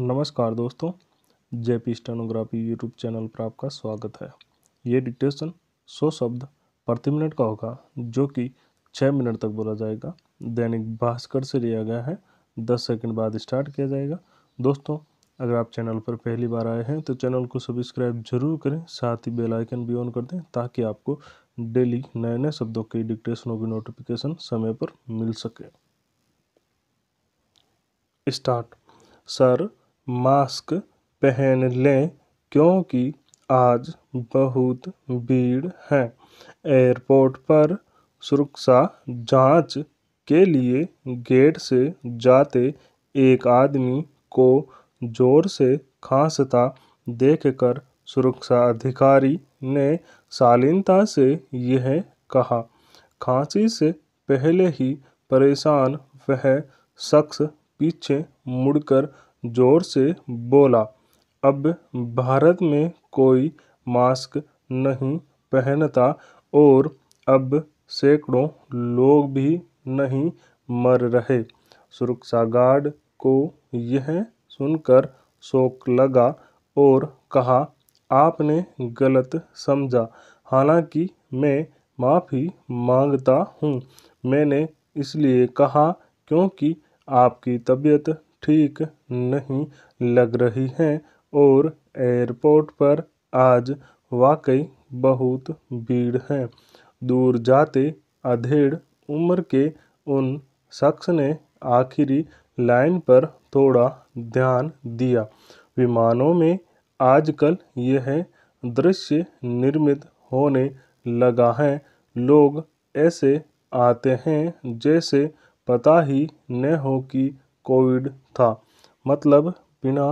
नमस्कार दोस्तों JP stenography YouTube channel पर आपका स्वागत है ये डिक्टेशन सौ शब्द प्रति मिनट का होगा जो कि छः मिनट तक बोला जाएगा दैनिक भास्कर से लिया गया है दस सेकंड बाद स्टार्ट किया जाएगा दोस्तों अगर आप चैनल पर पहली बार आए हैं तो चैनल को सब्सक्राइब जरूर करें साथ ही बेलाइकन भी ऑन कर दें ताकि आपको डेली नए नए शब्दों की डिक्टेशनों की नोटिफिकेशन समय पर मिल सके स्टार्ट सर मास्क पहन लें क्योंकि आज बहुत भीड़ है एयरपोर्ट पर सुरक्षा जांच के लिए गेट से जाते एक आदमी को ज़ोर से खांसता देखकर सुरक्षा अधिकारी ने शालीनता से यह कहा खांसी से पहले ही परेशान वह शख्स पीछे मुड़कर जोर से बोला अब भारत में कोई मास्क नहीं पहनता और अब सैकड़ों लोग भी नहीं मर रहे सुरक्षा गार्ड को यह सुनकर शोक लगा और कहा आपने गलत समझा हालांकि मैं माफ़ी मांगता हूँ मैंने इसलिए कहा क्योंकि आपकी तबीयत ठीक नहीं लग रही हैं और एयरपोर्ट पर आज वाकई बहुत भीड़ है दूर जाते अधेड़ उम्र के उन शख्स ने आखिरी लाइन पर थोड़ा ध्यान दिया विमानों में आजकल यह दृश्य निर्मित होने लगा है लोग ऐसे आते हैं जैसे पता ही न हो कि कोविड था मतलब बिना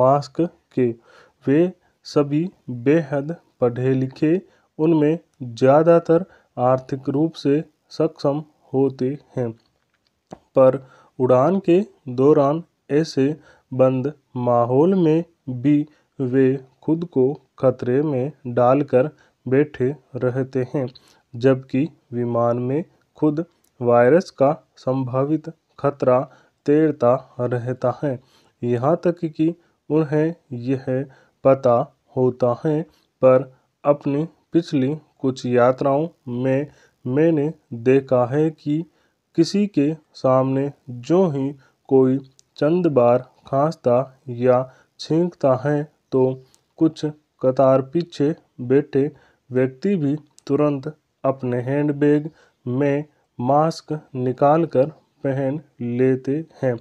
मास्क के वे सभी बेहद पढ़े लिखे उनमें ज़्यादातर आर्थिक रूप से सक्षम होते हैं पर उड़ान के दौरान ऐसे बंद माहौल में भी वे खुद को खतरे में डालकर बैठे रहते हैं जबकि विमान में खुद वायरस का संभावित खतरा तैरता रहता है यहाँ तक कि उन्हें यह पता होता है पर अपनी पिछली कुछ यात्राओं में मैंने देखा है कि किसी के सामने जो ही कोई चंद बार खांसता या छींकता है तो कुछ कतार पीछे बैठे व्यक्ति भी तुरंत अपने हैंडबैग में मास्क निकालकर पहन लेते हैं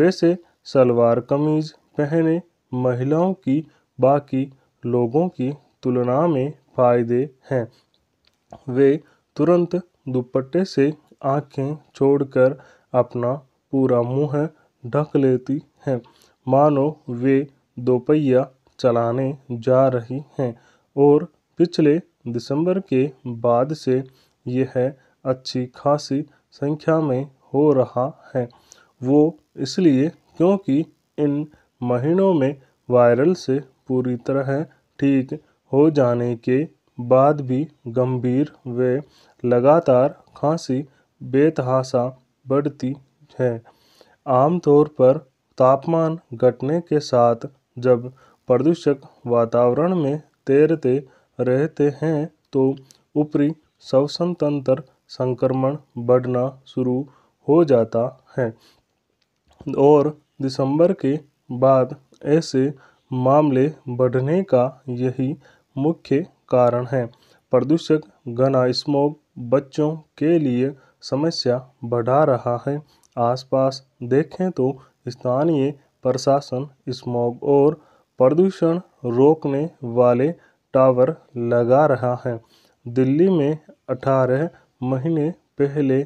वैसे सलवार कमीज पहने महिलाओं की बाकी लोगों की तुलना में फायदे हैं वे तुरंत दुपट्टे से आंखें छोड़कर अपना पूरा मुंह ढक लेती हैं मानो वे दोपहिया चलाने जा रही हैं और पिछले दिसंबर के बाद से यह अच्छी खासी संख्या में हो रहा है वो इसलिए क्योंकि इन महीनों में वायरल से पूरी तरह ठीक हो जाने के बाद भी गंभीर व लगातार खांसी बेतहासा बढ़ती है आमतौर पर तापमान घटने के साथ जब प्रदूषक वातावरण में तैरते रहते हैं तो ऊपरी श्वसन तंत्र संक्रमण बढ़ना शुरू हो जाता है और दिसंबर के बाद ऐसे मामले बढ़ने का यही मुख्य कारण है प्रदूषक घना स्मोक बच्चों के लिए समस्या बढ़ा रहा है आसपास देखें तो स्थानीय प्रशासन स्मोक और प्रदूषण रोकने वाले टावर लगा रहा है दिल्ली में 18 महीने पहले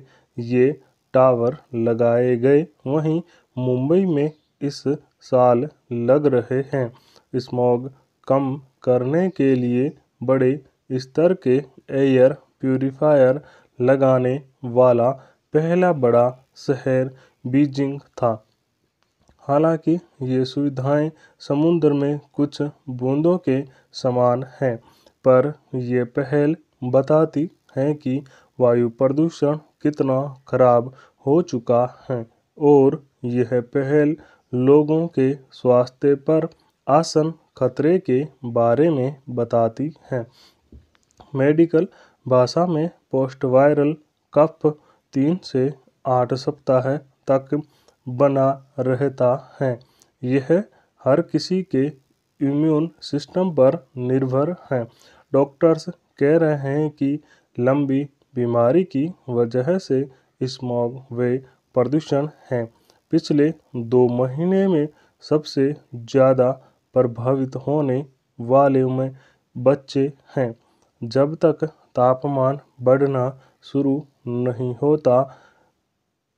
ये टावर लगाए गए वहीं मुंबई में इस साल लग रहे हैं स्मॉग कम करने के लिए बड़े स्तर के एयर प्यूरिफायर लगाने वाला पहला बड़ा शहर बीजिंग था हालांकि ये सुविधाएं समुद्र में कुछ बूंदों के समान हैं पर यह पहल बताती हैं कि वायु प्रदूषण कितना खराब हो चुका है और यह पहल लोगों के स्वास्थ्य पर आसन खतरे के बारे में बताती है मेडिकल भाषा में पोस्ट वायरल कफ तीन से आठ सप्ताह तक बना रहता है यह हर किसी के इम्यून सिस्टम पर निर्भर है डॉक्टर्स कह रहे हैं कि लंबी बीमारी की वजह से स्मॉग व प्रदूषण हैं पिछले दो महीने में सबसे ज़्यादा प्रभावित होने वाले में बच्चे हैं जब तक तापमान बढ़ना शुरू नहीं होता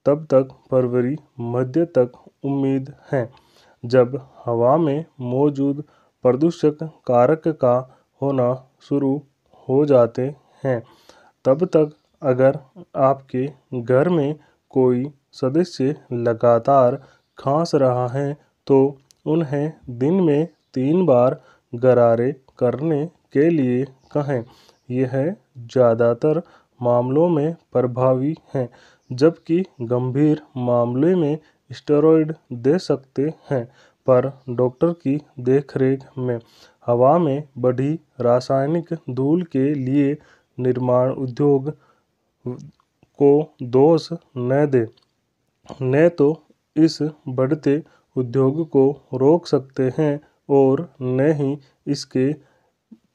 तब तक फरवरी मध्य तक उम्मीद है जब हवा में मौजूद प्रदूषक कारक का होना शुरू हो जाते हैं तब तक अगर आपके घर में कोई सदस्य लगातार खांस रहा है तो उन्हें दिन में तीन बार गरारे करने के लिए कहें यह ज़्यादातर मामलों में प्रभावी है जबकि गंभीर मामले में स्टेरॉइड दे सकते हैं पर डॉक्टर की देखरेख में हवा में बढ़ी रासायनिक धूल के लिए निर्माण उद्योग को दोष न दे न तो इस बढ़ते उद्योग को रोक सकते हैं और न ही इसके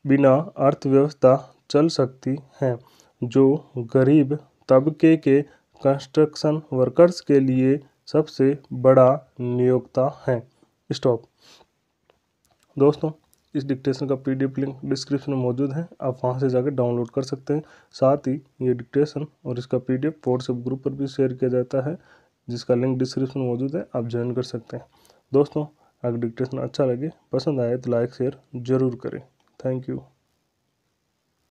बिना अर्थव्यवस्था चल सकती है जो गरीब तबके के कंस्ट्रक्शन वर्कर्स के लिए सबसे बड़ा नियोक्ता है स्टॉप दोस्तों इस डिक्टेशन का पीडीएफ लिंक डिस्क्रिप्शन में मौजूद है आप वहाँ से जाकर डाउनलोड कर सकते हैं साथ ही ये डिक्टेशन और इसका पीडीएफ व्हाट्सएप ग्रुप पर भी शेयर किया जाता है जिसका लिंक डिस्क्रिप्शन में मौजूद है आप ज्वाइन कर सकते हैं दोस्तों अगर डिक्टेशन अच्छा लगे पसंद आए तो लाइक शेयर ज़रूर करें थैंक यू